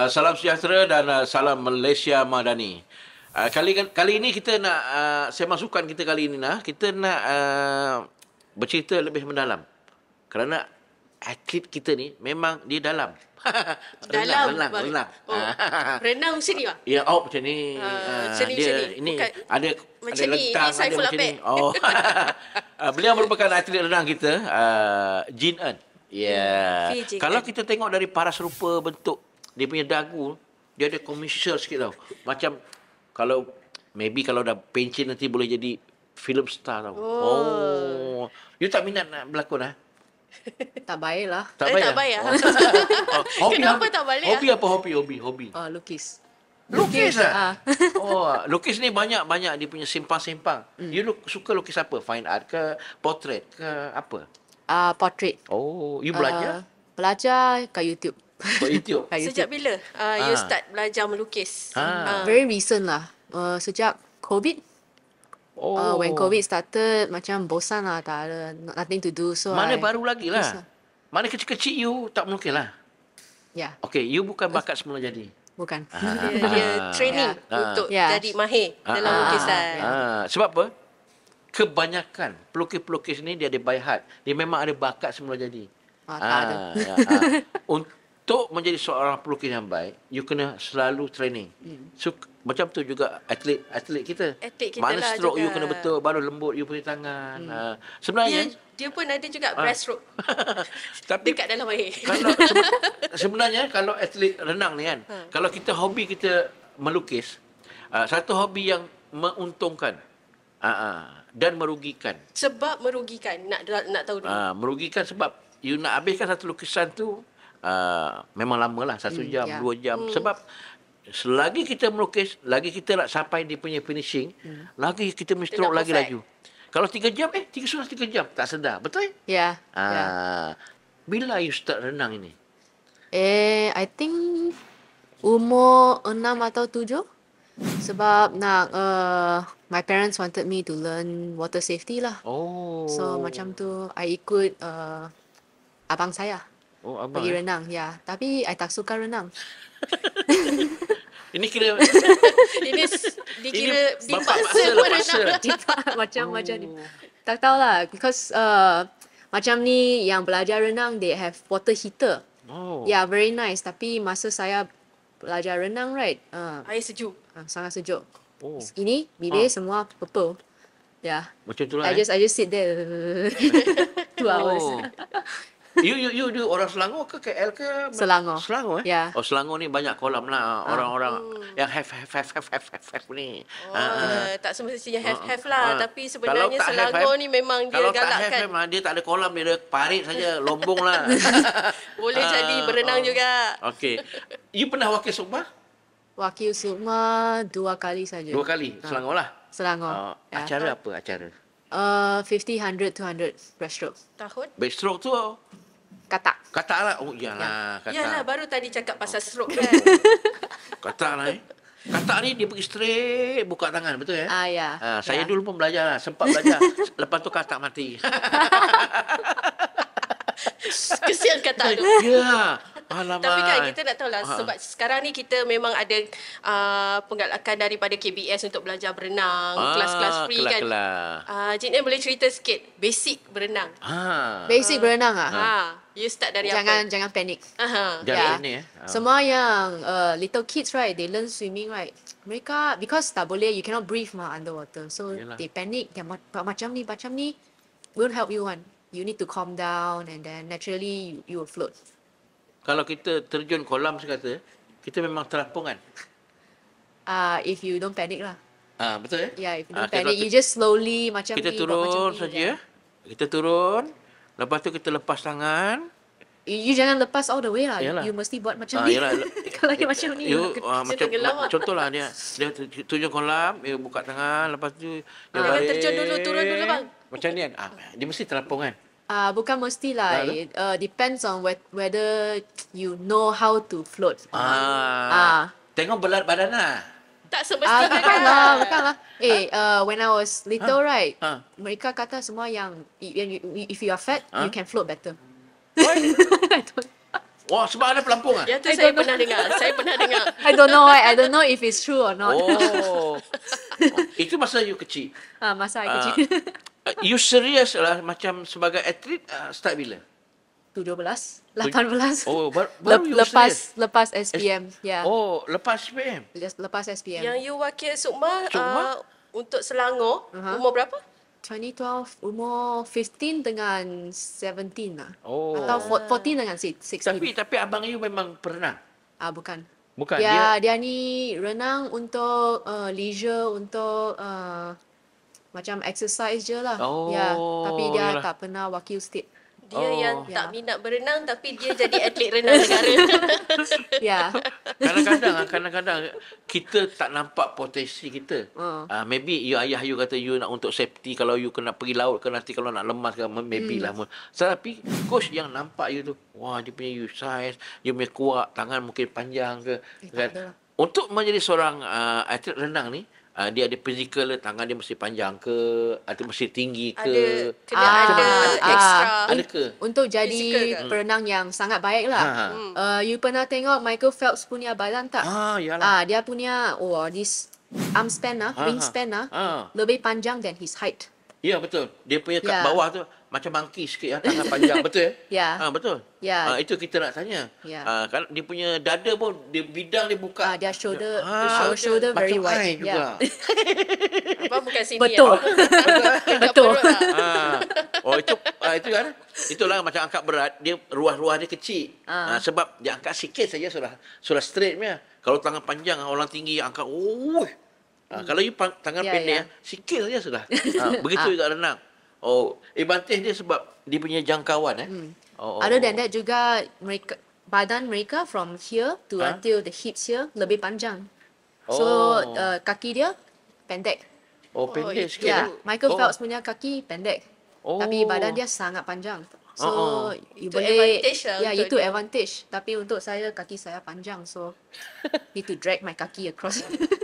Uh, salam sejahtera dan uh, salam Malaysia Madani. Uh, kali kali ini kita nak uh, saya masukkan kita kali ini nah kita nak uh, bercerita lebih mendalam. Kerana atlet kita ni memang dia dalam. dalam renang renang. Oh, renang sini ah. Ya, oh macam ni. Uh, sini, dia sini. ini Bukan ada macam ada ni, lentang ini ada macam ni. Oh. Ah, beliau merupakan atlet renang kita uh, Jin Eun. Ya. Hmm. Yeah. Kalau kita tengok dari paras rupa bentuk dia punya dagu dia ada komersial sikit tau macam kalau maybe kalau dah pencen nanti boleh jadi film star tau oh. oh you tak minat nak berlakon ah ha? tak baik lah tak baik eh, tak baik ah? lah. oh. oh. kenapa tak baik hobi ah? apa hobi hobi hobi ah uh, lukis lukis ah uh. oh lukis ni banyak banyak dia punya simpang-simpang mm. you look, suka lukis apa fine art ke portrait ke apa ah uh, portrait oh you belajar uh, belajar kat youtube Buat YouTube. Ah, YouTube. Sejak bila uh, ha. you ah. start belajar melukis? Ha. Ha. Very recent lah. Uh, sejak COVID. Oh. Uh, when COVID started, macam bosan lah. Tak ada nothing to do. So Mana I baru lagi lah. lah. Mana kecil-kecil you tak melukis lah. Ya. Yeah. Okay, you bukan bakat uh. semula jadi. Bukan. Ha. Dia, dia training ha. untuk ha. jadi mahir ha. dalam ha. lukisan. Ah, Sebab apa? Kebanyakan pelukis-pelukis ni dia ada bayat. Dia memang ada bakat semula jadi. Ah, tak ada. Ya. Ha. Untuk untuk menjadi seorang pelukis yang baik, you kena selalu training. Hmm. So, macam tu juga atlet atlet kita. Atlet kita Mana lah stroke juga. you kena betul, baru lembut you punya tangan. Hmm. Uh, sebenarnya... Dia, dia pun ada juga uh, ah. breaststroke. tapi, dekat dalam air. kalau, sebenarnya, kalau atlet renang ni kan, hmm. kalau kita hobi kita melukis, uh, satu hobi yang menguntungkan. Uh, uh, dan merugikan. Sebab merugikan, nak nak tahu dulu. Uh, merugikan sebab you nak habiskan satu lukisan tu uh, memang lama lah satu hmm, jam hmm, dua jam hmm. sebab selagi kita melukis lagi kita nak sampai dia punya finishing hmm. lagi kita mesti stroke lagi laju kalau tiga jam eh tiga sudah tiga jam tak sedar betul ya yeah. Ya. uh, yeah. bila you start renang ini eh i think umur enam atau tujuh sebab nak uh, my parents wanted me to learn water safety lah. Oh. So macam tu I ikut uh, abang saya. Oh, abang. Pergi eh. renang, ya. Tapi I tak suka renang. ini kira ini dikira dipaksa pun renang. macam oh. macam ni. Tak tahulah because uh, macam ni yang belajar renang they have water heater. Oh. Yeah, very nice. Tapi masa saya belajar renang, right? Uh, Air sejuk. Uh, sangat sejuk. Oh. Ini bibir ha. semua purple. Yeah. Macam tu lah. I eh. just I just sit there. Two oh. hours. Oh you you you do orang Selangor ke KL ke Selangor Selangor eh yeah. oh Selangor ni banyak kolam lah ah. orang-orang uh. yang have have have have have, have, have ni oh, uh. tak semestinya ah, have have lah uh. tapi sebenarnya Selangor have, ni memang dia galakkan kalau tak have memang dia tak ada kolam dia ada parit saja lombong lah boleh uh. jadi berenang oh. juga okey you pernah wakil sukma wakil sukma dua kali saja dua kali Selangor lah Selangor uh. acara uh. apa acara 200 uh, breaststroke. Tahun? Breaststroke tu Katak. Katak lah. Oh, iyalah. Ya. Katak. Iyalah, baru tadi cakap pasal stroke kan. katak lah eh. Katak ni dia pergi straight buka tangan, betul eh? Ah, uh, ya. Uh, saya ya. dulu pun belajar lah. Sempat belajar. Lepas tu katak mati. Kesian katak tu. Ya. Yeah. Alamak. Tapi kan kita nak tahu lah ha. sebab sekarang ni kita memang ada uh, penggalakan daripada KBS untuk belajar berenang, uh, kelas-kelas free kelak-kelak. kan. Ah, uh, Jin eh, boleh cerita sikit basic berenang. Ha. Basic uh. berenang ah. Ha. You start dari jangan, apa? Jangan panik. Uh-huh. Jangan yeah. Ya. panik eh. Uh. Semua yang uh, little kids right, they learn swimming right. Mereka because tak boleh you cannot breathe mah underwater. So Yelah. they panic, they ma- macam ni, macam ni won't help you one. You need to calm down and then naturally you, you will float kalau kita terjun kolam saya kata kita memang terapung kan ah uh, if you don't panic lah ah uh, betul ya eh? yeah if you ah, don't uh, panic you just slowly macam kita turun saja ya? kita turun lepas tu kita lepas tangan You jangan lepas all the way lah. Yalah. You mesti buat macam ah, ni. Kalau dia macam ni, you, uh, macam, lah dia. Dia tujuh kolam, dia buka tangan, lepas tu dia ah, balik. Jangan terjun dulu, turun dulu bang. Macam ni kan? Ah, dia mesti terapung kan? Ah, uh, bukan mesti lah. Uh, depends on wh- whether you know how to float. Ah. Ah. Uh. Tengok belat badan lah. Tak semestinya. Ah, uh, bukan lah, bukan lah. Eh, huh? uh, when I was little, huh? right? Huh? Mereka kata semua yang if you are fat, huh? you can float better. What? Wah, sebab ada pelampung ah. Ya, tu saya pernah dengar. Saya pernah dengar. I don't know why. I don't know if it's true or not. Oh. oh. Itu masa you kecil. Ah, masa uh, kecil. Ah. you serious lah macam sebagai atlet uh, start bila? 17 18 oh baru Le- lepas serious? lepas SPM S- yeah oh lepas SPM lepas SPM yang you wakil sukma sukma uh, untuk selangor uh-huh. umur berapa 2012 umur 15 dengan 17 lah oh. atau 14 dengan 16 tapi tapi abang you memang pernah ah uh, bukan bukan dia, dia dia ni renang untuk uh, leisure untuk uh, macam exercise je lah. Oh, ya, tapi oh, dia yalah. tak pernah wakil state. Dia oh. yang ya. tak minat berenang tapi dia jadi atlet renang negara. ya. Kadang-kadang lah, kadang-kadang kita tak nampak potensi kita. Uh. Uh, maybe you ayah you kata you nak untuk safety kalau you kena pergi laut ke nanti kalau nak lemas ke maybe lah. hmm. lah. Tapi coach yang nampak you tu, wah dia punya you size, you punya kuat, tangan mungkin panjang ke. Eh, kan? Lah. Untuk menjadi seorang uh, atlet renang ni, Uh, dia ada physical tangan dia mesti panjang ke atau mesti tinggi ke ada kena ah, ada, ada extra uh, ada ke untuk jadi ke? perenang yang sangat baik lah ha, Uh, you pernah tengok Michael Phelps punya badan tak ha, yalah. Uh, dia punya oh this arm span lah ha, wing ha. span lah ha. lebih panjang than his height ya betul dia punya kat yeah. bawah tu macam monkey sikit yang tangan lah panjang betul ya? Ya. Ha, betul. Ya. Ha, itu kita nak tanya. Ya. Ha, kalau dia punya dada pun dia bidang dia buka. ha, dia shoulder, ha, shoulder, shoulder very wide. Macam juga. Ya. Apa bukan sini? Betul. Ya. betul. Ha. Oh itu uh, itu kan? Itulah macam angkat berat dia ruah-ruah dia kecil. Ha. Ha, sebab dia angkat sikit saja sudah sudah straight punya. Kalau tangan panjang orang tinggi angkat, oh, Ha, kalau you tangan ya, pendek ya. Ya, sikit saja sudah. Ha, begitu ha. juga renang. Oh, advantage eh, dia sebab dia punya jangkauan eh. Hmm. Oh, oh. Other than that juga mereka badan mereka from here to huh? until the hips here lebih panjang. Oh. So uh, kaki dia pendek. Oh, pendek oh, sikit. Yeah. Eh? Michael oh. Phelps punya kaki pendek. Oh. Tapi badan dia sangat panjang. So uh-huh. you boleh advantage lah yeah, itu dia. advantage. Tapi untuk saya kaki saya panjang so need to drag my kaki across. ya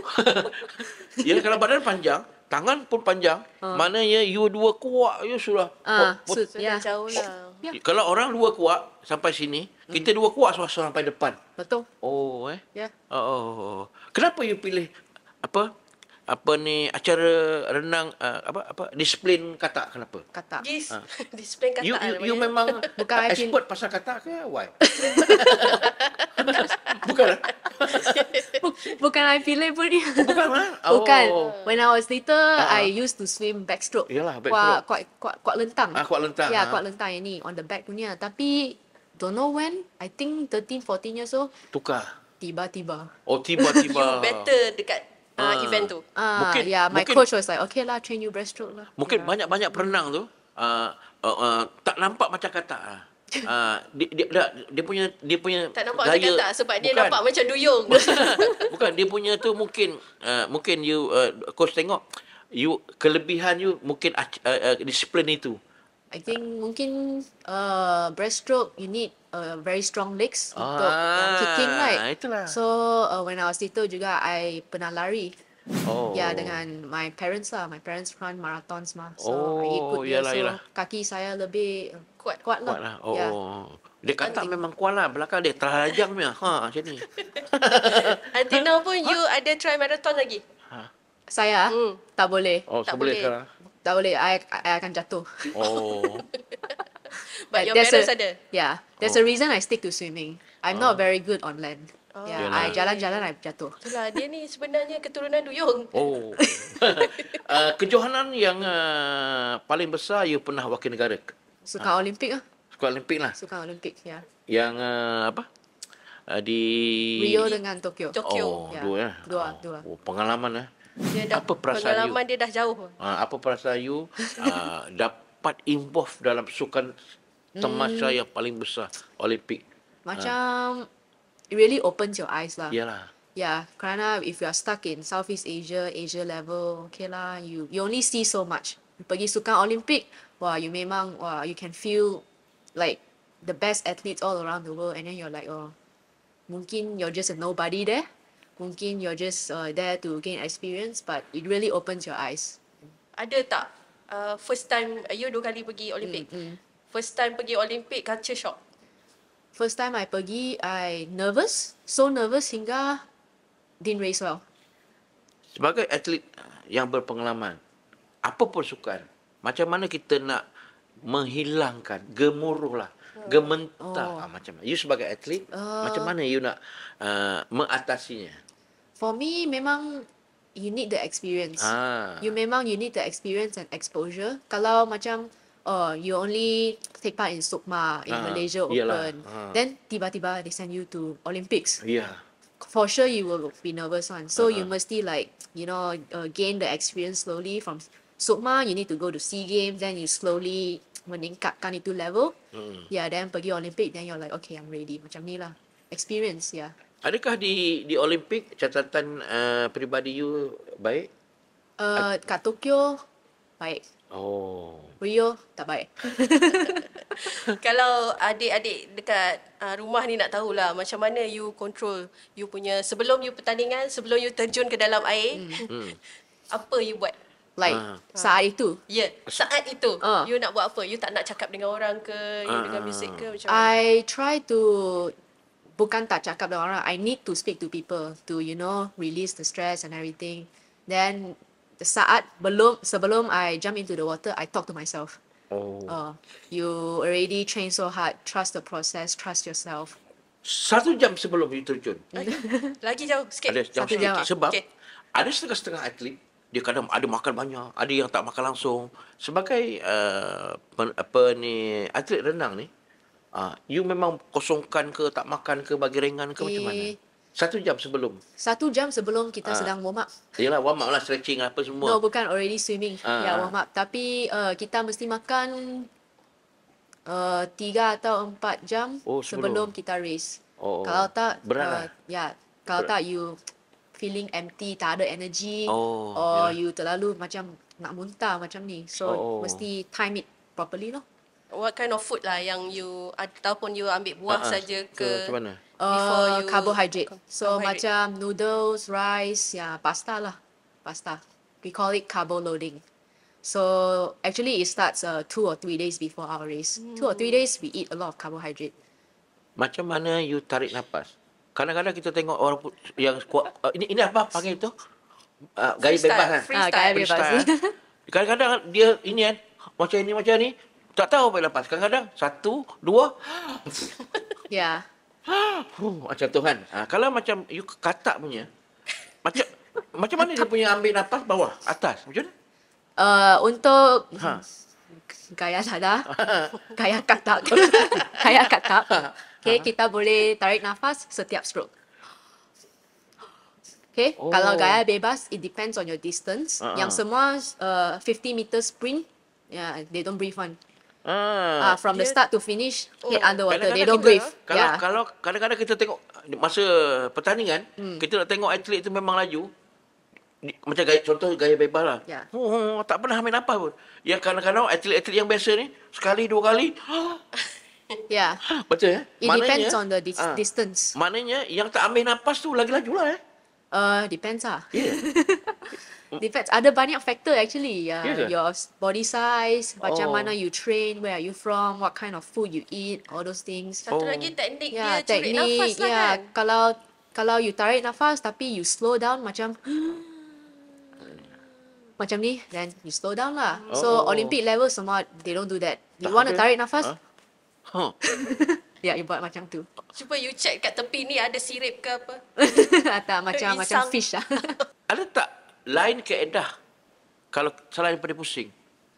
yeah, kalau badan panjang tangan pun panjang. Uh. Maknanya you dua kuat you sudah. Ah, uh, sudah yeah. jauh lah. Yeah. Kalau orang dua kuat sampai sini, mm. kita dua kuat sudah sampai depan. Betul. Oh, eh. Ya. Yeah. Oh, oh, oh, oh. Kenapa you pilih apa? apa ni acara renang uh, apa apa disiplin kata kenapa kata uh. Ah. disiplin kata you, lah you, you memang bukan expert I pasal kata ke why bukan eh? bukan I pilih pun bukan ha? oh. bukan when I was little uh-huh. I used to swim backstroke iyalah backstroke kuat kuat kuat lentang ah kuat lentang ya yeah, kuat lentang ini on the back punya tapi don't know when I think 13 14 years old tukar tiba-tiba oh tiba-tiba better dekat uh, uh, event tu. Uh, mungkin yeah, my mungkin, coach was like, okay lah, train you breaststroke lah. Mungkin yeah. banyak-banyak perenang tu, uh, uh, uh, tak nampak macam kata lah. Uh, dia, dia, dia, dia punya dia punya tak nampak macam kata sebab dia nampak macam duyung bukan dia punya tu mungkin uh, mungkin you uh, coach tengok you kelebihan you mungkin uh, uh, disiplin itu I think mungkin uh, breaststroke you need a uh, very strong legs uh, ah, untuk um, kicking right. Itulah. So uh, when I was little juga I pernah lari. Oh. yeah, dengan my parents lah. My parents run marathons mah. So oh, I ikut dia. Yalah, so kaki saya lebih kuat kuat, lah. kuat lah. Oh. Yeah. Oh, oh. Dia kata think... memang kuat lah. Belakang dia terajang punya. Ha, macam ni. Until now pun you ada try marathon lagi? Ha. Saya? Hmm. Tak boleh. Oh, tak boleh. sekarang tak boleh I, I akan jatuh. Oh. But, But your parents a, ada. Yeah. There's oh. a reason I stick to swimming. I'm oh. not very good on land. Oh. Yeah, Yalah. I jalan-jalan I jatuh. Itulah dia ni sebenarnya keturunan duyung. Oh. uh, kejohanan yang uh, paling besar you pernah wakil negara. Sukan ha. Ah. Olimpik ah. Sukan Olimpik lah. Sukan Olimpik, ya. Yeah. Yang uh, apa? Uh, di Rio dengan Tokyo. Tokyo. Oh, yeah. dua ya. Dua, oh. dua. Oh, pengalaman eh dia dah apa perasaan pengalaman you? dia dah jauh. Ha, apa perasaan you ha, dapat involve dalam sukan temasya hmm. yang paling besar Olimpik? Macam ha. really opens your eyes lah. Yalah. Yeah, kerana if you are stuck in Southeast Asia, Asia level, okay lah, you you only see so much. You pergi sukan Olympic, wah, you memang, wah, you can feel like the best athletes all around the world and then you're like, oh, mungkin you're just a nobody there mungkin you're just uh, there to gain experience but it really opens your eyes ada tak uh, first time you dua kali pergi olympic mm, mm. first time pergi olympic culture shock first time i pergi i nervous so nervous hingga didn't race well sebagai atlet yang berpengalaman apa pun sukan macam mana kita nak menghilangkan gemuruh lah gementar oh. oh. Ah, macam mana you sebagai atlet uh, macam mana you nak uh, mengatasinya For me, memang you need the experience. Ah. You memang you need the experience and exposure. Kalau macam oh uh, you only take part in Sukma in ah, Malaysia Open, yalah. then tiba-tiba they send you to Olympics. Yeah. For sure you will be nervous one. So uh-huh. you must be like you know uh, gain the experience slowly from Sukma. You need to go to Sea Games, then you slowly meningkatkan itu level. Mm. Yeah, then pergi Olympic, then you're like okay I'm ready. Macam ni lah experience. Yeah. Adakah di di Olimpik catatan uh, peribadi you baik? Uh, kat Tokyo baik. Oh. Rio tak baik. Kalau adik-adik dekat uh, rumah ni nak tahu lah macam mana you control you punya sebelum you pertandingan, sebelum you terjun ke dalam air. Hmm. hmm. apa you buat? Like uh. saat itu. Ya, yeah, saat itu. Uh. You nak buat apa? You tak nak cakap dengan orang ke, you uh. dengan bisik ke macam I mana? try to bukan tak cakap dengan lah orang. I need to speak to people to you know release the stress and everything. Then the saat belum sebelum I jump into the water, I talk to myself. Oh. Uh, you already train so hard. Trust the process. Trust yourself. Satu jam sebelum you terjun. Lagi jauh sikit. Ada jauh sikit. Jam. Sebab okay. ada setengah-setengah atlet dia kadang ada makan banyak, ada yang tak makan langsung. Sebagai uh, apa ni atlet renang ni, Uh, you memang kosongkan ke tak makan ke bagi ringan ke eh. macam mana? Eh. Satu jam sebelum. Satu jam sebelum kita uh, sedang warm up. Yelah, warm up lah, stretching apa semua. No, bukan already swimming. Uh, ya, warm up. Tapi uh, kita mesti makan uh, tiga atau empat jam oh, sebelum. sebelum. kita race. Oh, oh. kalau tak, berat uh, lah. Ya, kalau berat. tak you feeling empty, tak ada energy. Oh, or yelah. you terlalu macam nak muntah macam ni. So, oh, oh. mesti time it properly lah what kind of food lah yang you ataupun you ambil buah uh-huh. saja ke ke mana uh, you carbohydrate so carbohydrate. macam noodles rice ya pasta lah pasta we call it carbo loading so actually it starts uh, two or three days before our race hmm. two or three days we eat a lot of carbohydrate macam mana you tarik nafas kadang-kadang kita tengok orang yang kuat uh, ini ini apa panggil itu uh, gaya bebas kan? Ha? gaya bebas. Kadang-kadang dia ini kan, macam ini, macam ni, tak tahu apa yang lepas. Kadang-kadang satu, dua. Ya. Huh, macam Tuhan. Ha, kalau macam you katak punya. Macam macam mana dia punya ambil nafas bawah, atas? Macam mana? Uh, untuk ha. gaya sana. Ha. gaya katak. gaya katak. Ha. Okay, ha. kita boleh tarik nafas setiap stroke. Okay, oh. kalau gaya bebas, it depends on your distance. Uh-uh. Yang semua uh, eh, 50 meter sprint, yeah, they don't breathe on. Ah, uh, from okay. the start to finish, oh, head underwater. They don't kita, lah. Kalau, yeah. kalau kadang-kadang kita tengok masa pertandingan, hmm. kita nak tengok atlet itu memang laju. Macam gaya, contoh gaya bebas lah. Yeah. Oh, oh, oh, tak pernah ambil apa pun. Ya, kadang-kadang atlet-atlet yang biasa ni, sekali, dua kali. yeah. Betul ya? It maknanya, depends on the dis- uh, distance. Maknanya yang tak ambil nafas tu lagi laju lah eh. Uh, depends lah. Yeah. Depends. Mm. Ada banyak factor actually. Ya, uh, eh? yeah, your body size, oh. macam mana you train, where are you from, what kind of food you eat, all those things. Satu oh. lagi teknik yeah, dia teknik, curi nafas lah yeah, kan? Kalau, kalau you tarik nafas tapi you slow down macam... macam ni, then you slow down lah. Oh. So, Olympic level semua, they don't do that. You want to tarik nafas? Huh? huh. Ya, yeah, you buat macam tu. Cuba you check kat tepi ni ada sirip ke apa. tak, macam macam fish lah. ada tak lain ke kalau selain daripada pusing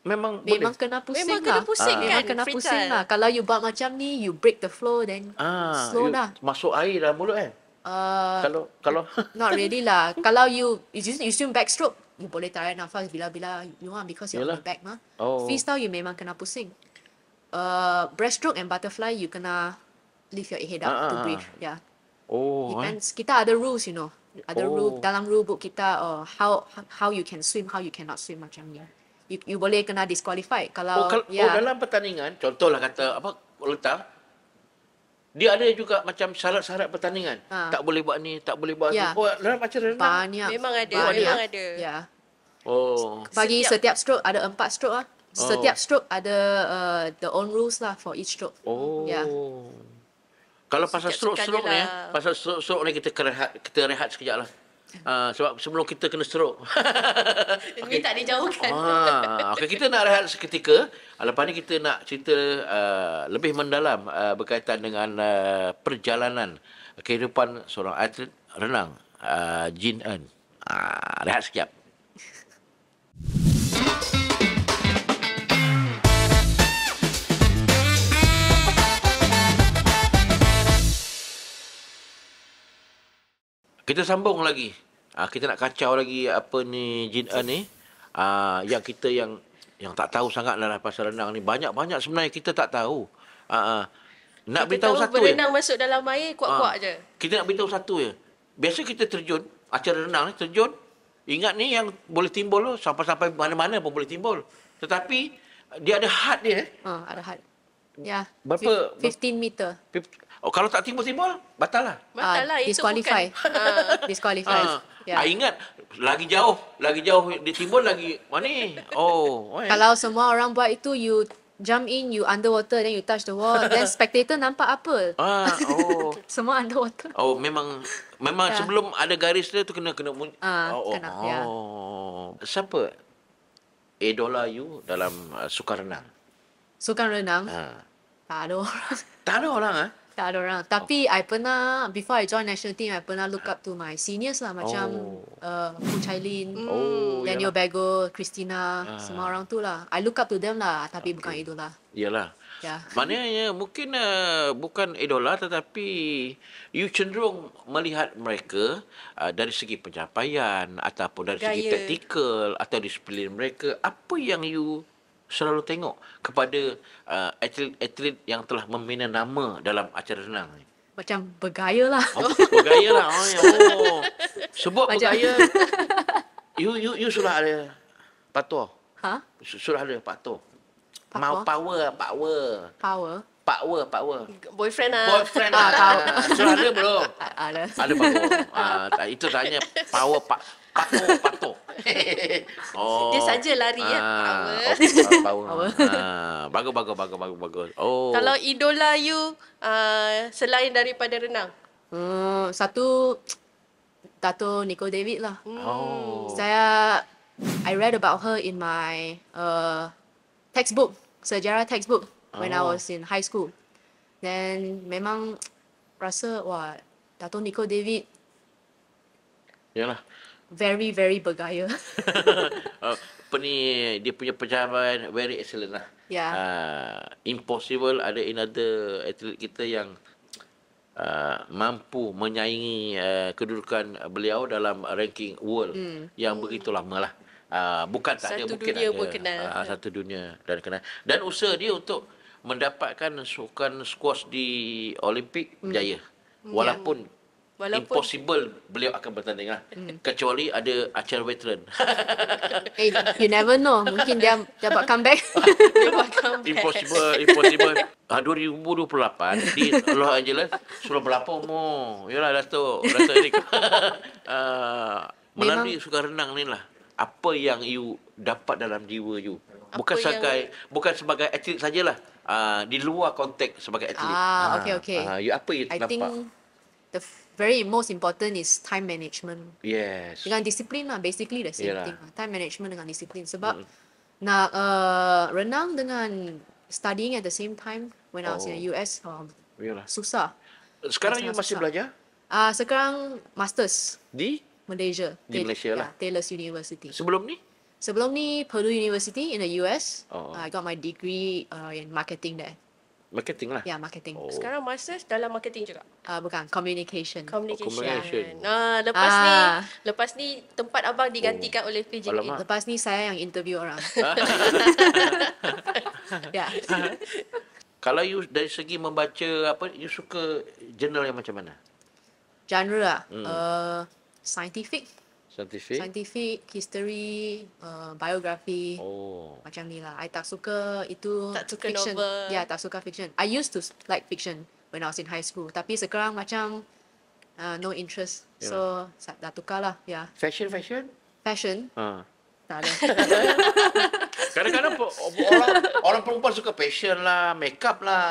memang memang boleh. kena pusing memang lah. kena pusing ah. kan kena Free pusing lah kalau you buat macam ni you break the flow then ah, slow lah masuk air dalam mulut eh Uh, kalau kalau not really lah kalau you you just assume backstroke you boleh tarik nafas bila-bila you want because you're on back mah oh. freestyle you memang kena pusing uh, breaststroke and butterfly you kena lift your head up uh, to ah, ah, breathe uh, yeah oh, depends eh? kita ada rules you know ada oh. rule dalam rule book kita uh, how how you can swim how you cannot swim macam ni you, you boleh kena disqualify kalau, oh, kalau yeah. oh, dalam pertandingan contohlah kata apa letak dia ada juga macam syarat-syarat pertandingan ha. tak boleh buat ni tak boleh buat yeah. tu oh, dalam macam renang banyak memang ada banyak. memang ada ya yeah. oh bagi setiap, setiap stroke ada empat stroke lah. Oh. setiap stroke ada uh, the own rules lah for each stroke oh yeah. Kalau pasal strok-strok ni, lah. Eh, pasal strok-strok ni kita kerehat, kita rehat sekejap lah. Uh, sebab sebelum kita kena strok. okay. tak dijauhkan. Ah, okay, kita nak rehat seketika. Lepas ni kita nak cerita uh, lebih mendalam uh, berkaitan dengan uh, perjalanan kehidupan seorang atlet renang, uh, Jin En. Uh, rehat sekejap. Kita sambung lagi. Ah kita nak kacau lagi apa ni jin uh, ni. Ah yang kita yang yang tak tahu sangat sangatlah lah pasal renang ni. Banyak-banyak sebenarnya kita tak tahu. Ah uh, nak kita beritahu tahu satu berenang je. Berenang masuk dalam air kuat-kuat uh, je. Kita nak beritahu satu je. Biasa kita terjun acara renang ni terjun ingat ni yang boleh timbul tu sampai-sampai mana-mana pun boleh timbul. Tetapi dia ada had dia. Eh. Ah ada had. Ya. Berapa? 15 meter. Oh, kalau tak timbul-timbul, batal lah. Batal lah. Uh, ah, disqualify. Uh. disqualify. Uh. Ah, yeah. Ya. I ingat, lagi jauh. Lagi jauh dia timbul, lagi mana? Oh. Why? Kalau semua orang buat itu, you jump in, you underwater, then you touch the wall. then spectator nampak apa? Uh, oh. semua underwater. Oh, memang memang yeah. sebelum ada garis dia, tu kena kena bunyi. Uh, oh, oh. Kena, yeah. oh. Siapa? Idola you dalam uh, sukan renang? Sukan renang? Uh. Tak ada orang. Tak ada orang, ha? Eh? tak ada orang. Oh. Tapi okay. I pernah before I join national team, I pernah look up to my seniors lah macam oh. uh, Chai Lin, oh, mm. ya. Daniel yalah. Bago, Christina, uh. semua orang tu lah. I look up to them lah, tapi okay. bukan idola. lah. Yalah. Yeah. Maknanya mungkin uh, bukan idola tetapi you cenderung melihat mereka uh, dari segi pencapaian ataupun dari Gaya. segi taktikal atau disiplin mereka apa yang you selalu tengok kepada uh, atlet-atlet yang telah membina nama dalam acara renang ni? Macam bergaya lah. Oh, bergaya lah. Oh, ya. oh. Sebut Macam... bergaya. You, you, you sudah ada patuh. Ha? Sudah ada Pak patuh. Ha? Mau power, power. Power? Power, power. Boyfriend lah. Boyfriend lah. Ah, sudah ada belum? Ada. Ada power. Ah, itu tanya power, patuh patuh oh. dia saja lari ya power okay. Oh, power ah. bagus bagus bagus bagus bagus oh kalau idola you uh, selain daripada renang uh, satu tato Nico David lah. Oh. Saya I read about her in my uh, textbook, sejarah textbook when I oh. was in high school. Then memang rasa wah tato Nico David. Ya lah very very bergaya. Apa oh, ni dia punya pencapaian very excellent lah. Yeah. Ya. Uh, impossible ada another atlet kita yang uh, mampu menyaingi uh, kedudukan beliau dalam ranking world mm. yang mm. begitu lama lah. Uh, bukan tak satu ada mungkin dunia ada. Pun kenal. Uh, satu dunia dan kenal. Dan usaha dia untuk mendapatkan sukan squash di Olimpik berjaya. Hmm. Mm. Walaupun Walaupun impossible beliau akan bertanding lah. Hmm. Kecuali ada Achel Veteran. hey, eh, you never know. Mungkin dia, dia buat comeback. dia buat comeback. Impossible. impossible. Ha, ah, 2028 di Los Angeles. Suruh berapa umur? Yalah, Dato. Dato Erik. uh, melalui Memang. suka renang ni lah. Apa yang you dapat dalam jiwa you? Bukan Apa sebagai bukan sebagai atlet sajalah. Uh, di luar konteks sebagai atlet. Ah, okay okay. Uh, ah, you apa you I nampak? Think the very most important is time management. Yes. Dengan disiplin lah, basically the same Yelah. thing. Lah. Time management dengan disiplin. Sebab mm. nak uh, renang dengan studying at the same time when oh. I was in the oh. US, um, susah. Sekarang you masih susah. belajar? Ah uh, sekarang masters. Di? Malaysia. Di Ta- Malaysia lah. Yeah, Taylor's University. Sebelum ni? Sebelum ni Purdue University in the US. Oh. Uh, I got my degree uh, in marketing there. Marketing lah. Ya, yeah, marketing. Oh. Sekarang masters dalam marketing juga? Ah uh, bukan, communication. Communication. Oh, communication. Nah, lepas ah. ni, lepas ni tempat abang digantikan oh. oleh PJ. E. Lepas ni saya yang interview orang. Ah. ya. Kalau you dari segi membaca apa, you suka genre yang macam mana? Genre ah? Hmm. Uh, scientific scientific, scientific history, uh, biography. Oh. Macam ni lah. I tak suka itu tak suka fiction. Novel. Yeah, tak suka fiction. I used to like fiction when I was in high school. Tapi sekarang macam uh, no interest. Yeah. So, dah tukar lah. Yeah. Fashion, fashion? Fashion. Uh. Tak ada. Kadang-kadang orang, orang perempuan suka fashion lah, makeup lah.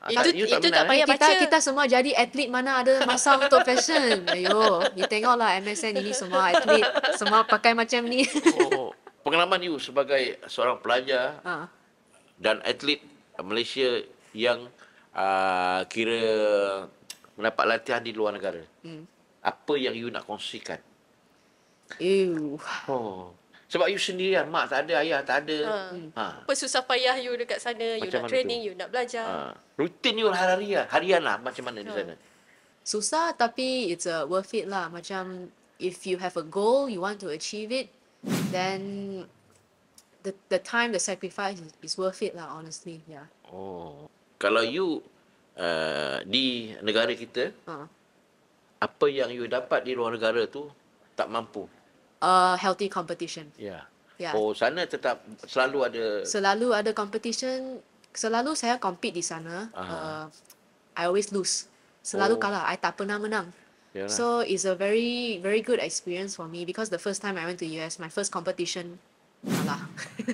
Ah, itu tak, itu tak, tak payah eh? kita, baca. Kita semua jadi atlet mana ada masa untuk fashion. Ayo, you tengoklah MSN ini semua atlet. Semua pakai macam ni. Oh, pengalaman you sebagai seorang pelajar ha. dan atlet Malaysia yang uh, kira mendapat latihan di luar negara. Hmm. Apa yang you nak kongsikan? Ew. Oh. Sebab you sendirian, mak tak ada, ayah tak ada. Ha. Hmm. ha. Apa susah payah you dekat sana, macam you nak training, tu? you nak belajar. Ha. Rutin you hari-hari lah, harian lah macam mana ha. di sana. Susah tapi it's a uh, worth it lah. Macam if you have a goal, you want to achieve it, then the the time, the sacrifice is worth it lah honestly. yeah. Oh. Kalau you uh, di negara kita, ha. apa yang you dapat di luar negara tu tak mampu uh, healthy competition. Yeah. yeah. Oh, sana tetap selalu ada. Selalu ada competition. Selalu saya compete di sana. Uh-huh. Uh, I always lose. Selalu oh. kalah. I tak pernah menang. Yalah. So it's a very very good experience for me because the first time I went to US, my first competition, kalah.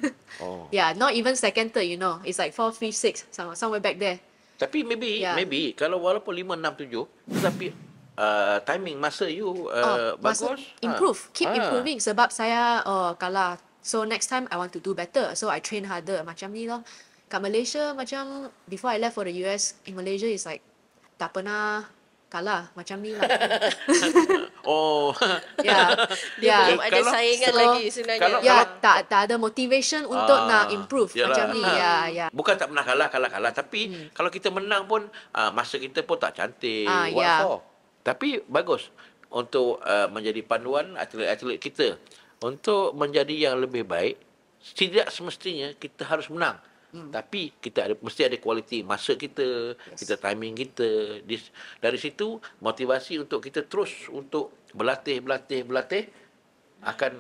oh. Yeah, not even second third. You know, it's like four, three, six, somewhere back there. Tapi maybe yeah. maybe kalau walaupun lima, enam, tujuh, tapi uh, timing masa you uh, oh, bagus masa improve ha. keep ha. improving sebab saya oh kalah so next time i want to do better so i train harder macam ni lah kat malaysia macam before i left for the us in malaysia is like tak pernah kalah macam ni lah oh yeah dia yeah. Ya. ada saingan so, lagi sebenarnya kalau, yeah, tak tak ada motivation untuk uh, nak improve yalah, macam ni ya hmm. ya yeah, yeah. bukan tak pernah kalah kalah kalah tapi hmm. kalau kita menang pun uh, masa kita pun tak cantik uh, what yeah. for tapi bagus untuk uh, menjadi panduan atlet-atlet kita untuk menjadi yang lebih baik. Tidak semestinya kita harus menang. Hmm. Tapi kita ada, mesti ada kualiti masa kita, yes. kita timing kita. Di, dari situ motivasi untuk kita terus untuk berlatih, berlatih, berlatih akan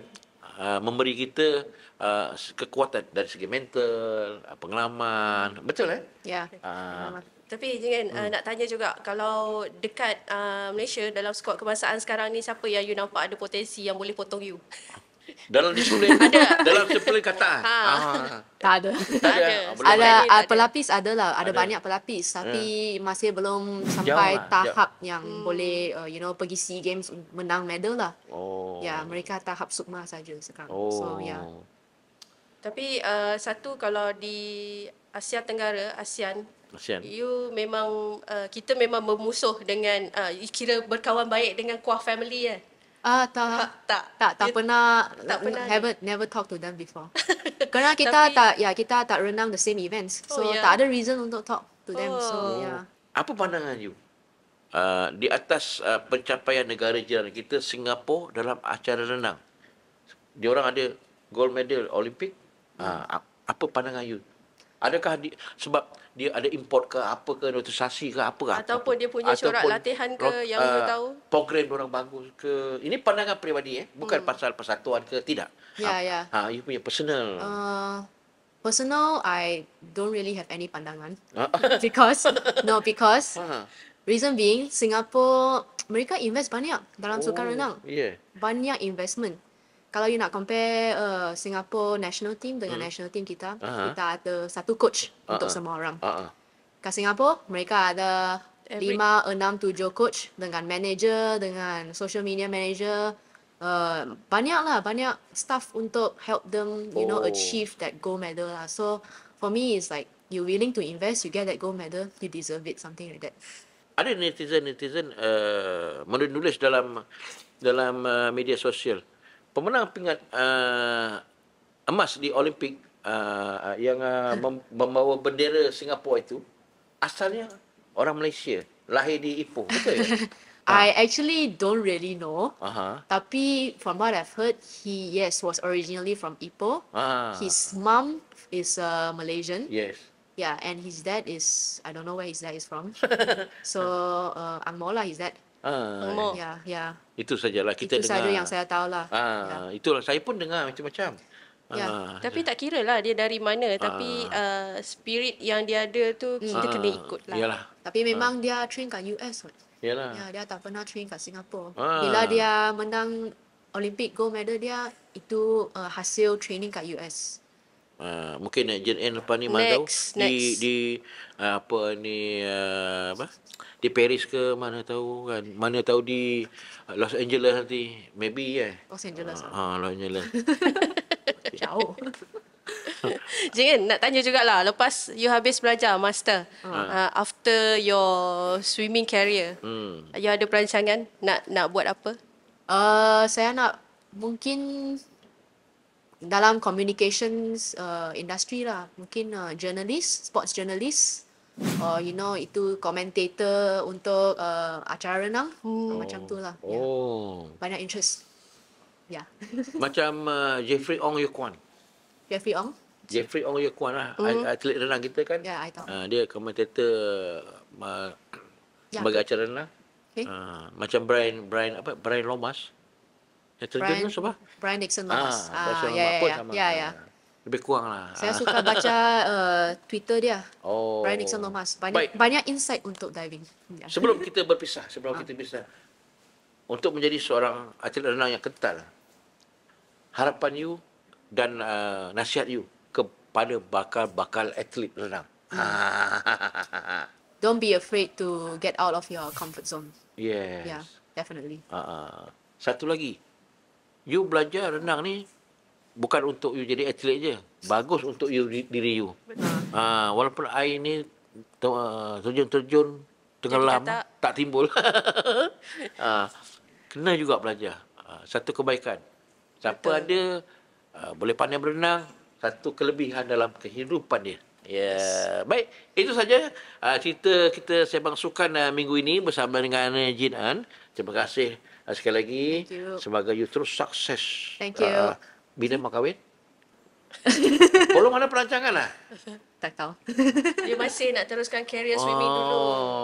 uh, memberi kita uh, kekuatan dari segi mental, pengalaman. Betul eh? Ya. Yeah. Uh, tapi jangan hmm. uh, nak tanya juga kalau dekat uh, Malaysia dalam skuad kebangsaan sekarang ni siapa yang you nampak ada potensi yang boleh potong you? Dalam disiplin ada dalam disiplin kata. Kan? Ha. Ah. Tak ada. Tak ada. ada, ada pelapis ada lah. Ada, ada banyak pelapis tapi yeah. Hmm. masih belum sampai Jauh lah. tahap Jauh. yang hmm. boleh uh, you know pergi SEA Games menang medal lah. Oh. Ya, yeah, mereka tahap sukma saja sekarang. Oh. So ya. yeah. Tapi uh, satu kalau di Asia Tenggara, ASEAN Asian. You memang uh, kita memang bermusuh dengan uh, kira berkawan baik dengan kuah family ya. Eh? Ah uh, tak. tak tak tak tak pernah tak pernah have never talk to them before. Karena kita Tapi, tak ya kita tak renang the same events. So yeah. Oh, ya. tak ada reason untuk talk to oh. them. So yeah. Oh. Ya. Apa pandangan you? Uh, di atas uh, pencapaian negara jiran kita Singapura dalam acara renang. Diorang ada gold medal Olimpik. Uh, apa pandangan you? Adakah di, sebab dia ada import ke apa ke notisasi ke apa ke ataupun apa. dia punya ataupun corak latihan ke rot, yang uh, tahu program orang bagus ke ini pandangan peribadi eh bukan hmm. pasal persatuan ke tidak ya yeah, ya yeah. ha you punya personal uh, personal i don't really have any pandangan ah. because no because uh-huh. reason being singapore mereka invest banyak dalam oh, sukan renang yeah. banyak investment kalau you nak compare uh, Singapore national team dengan hmm. national team kita, uh-huh. kita ada satu coach uh-huh. untuk semua orang. Uh-huh. Kat Singapore, mereka ada lima, enam, tujuh coach dengan manager, dengan social media manager. Uh, banyak lah, banyak staff untuk help them, you oh. know, achieve that gold medal lah. So, for me, it's like, you willing to invest, you get that gold medal, you deserve it, something like that. Ada netizen-netizen uh, menulis dalam dalam uh, media sosial pemenang pingat uh, emas di Olimpik uh, yang uh, membawa bendera Singapura itu asalnya orang Malaysia lahir di Ipoh betul ya? I actually don't really know uh-huh. tapi from what I've heard he yes was originally from Ipoh uh-huh. his mom is a uh, Malaysian yes yeah and his dad is I don't know where his dad is from so uh, Ang his dad Gemuk. Ah, ya, ya. Itu sajalah kita itu dengar. Itu saja yang saya tahu lah. Ah, ya. itulah saya pun dengar macam-macam. Ya. Ah, tapi ya. tak kira lah dia dari mana ah. tapi uh, spirit yang dia ada tu kita ah, kena ikut lah. Yalah. Tapi ah. memang ah. dia train kat US. Yalah. Ya, dia tak pernah train kat Singapura. Ah. Bila dia menang Olympic gold medal dia itu uh, hasil training kat US. Ha, mungkin nak jen end lepas ni mana tahu di di ah, apa ni ah, apa di Paris ke mana tahu kan mana tahu di ah, Los Angeles nanti maybe ya yeah. Los Angeles ah uh, Los Angeles jauh Jangan nak tanya juga lah. lepas you habis belajar master ha. uh, after your swimming career hmm. you ada perancangan nak nak buat apa uh, saya nak mungkin dalam communications uh, industry lah mungkin uh, journalist sports journalist or you know itu komentator untuk uh, acara renang oh. macam tu lah yeah. oh. banyak interest yeah. macam uh, Jeffrey Ong Yukwan Jeffrey Ong Jeffrey Ong Yukwan lah mm. atlet renang kita kan yeah, I uh, dia komentator uh, yeah. Ya. bagi acara renang okay. uh, macam Brian Brian apa Brian Lomas Brian, Jones apa? Brian Dixon Lewis. Ah, ah ya, ya, ya. Sama, ya, ya. lebih kurang lah. Saya suka baca uh, Twitter dia. Oh. Brian Dixon Lomas. Banyak, banyak insight untuk diving. Ya. Sebelum kita berpisah, sebelum ah. kita berpisah untuk menjadi seorang atlet renang yang kental, harapan you dan uh, nasihat you kepada bakal-bakal atlet renang. Hmm. Don't be afraid to get out of your comfort zone. Yes. Yeah, definitely. Uh, Satu lagi, you belajar renang ni bukan untuk you jadi atlet je. Bagus untuk you diri you. Ha, walaupun air ni uh, terjun-terjun tenggelam kata... tak timbul. ha, kena juga belajar. Ha, satu kebaikan. Siapa Betul. ada ha, boleh pandai berenang, satu kelebihan dalam kehidupan dia. Ya, yeah. baik. Itu saja uh, cerita kita sembang sukan uh, minggu ini bersama dengan Jin An. Terima kasih. Uh, sekali lagi, you. semoga you terus sukses. Thank you. Uh, ah, bila mau kahwin? Kalau mana perancangan lah? Tak tahu. Dia masih nak teruskan career swimming oh, dulu.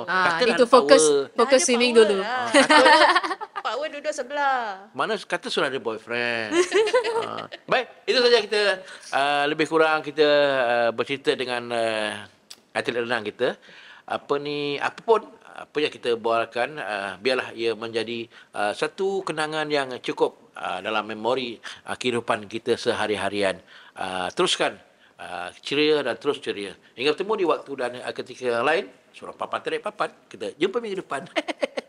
Ah, itu fokus fokus swimming dulu. Lah. Ah, power duduk sebelah. Mana kata sudah ada boyfriend. ah. Baik, itu saja kita uh, lebih kurang kita uh, bercerita dengan uh, atlet renang kita. Apa ni, apapun apa yang kita bawakan uh, ah, biarlah ia menjadi uh, satu kenangan yang cukup uh, dalam memori uh, kehidupan kita sehari-harian uh, teruskan uh, ceria dan terus ceria hingga bertemu di waktu dan uh, ketika lain surah papan terik papan kita jumpa minggu depan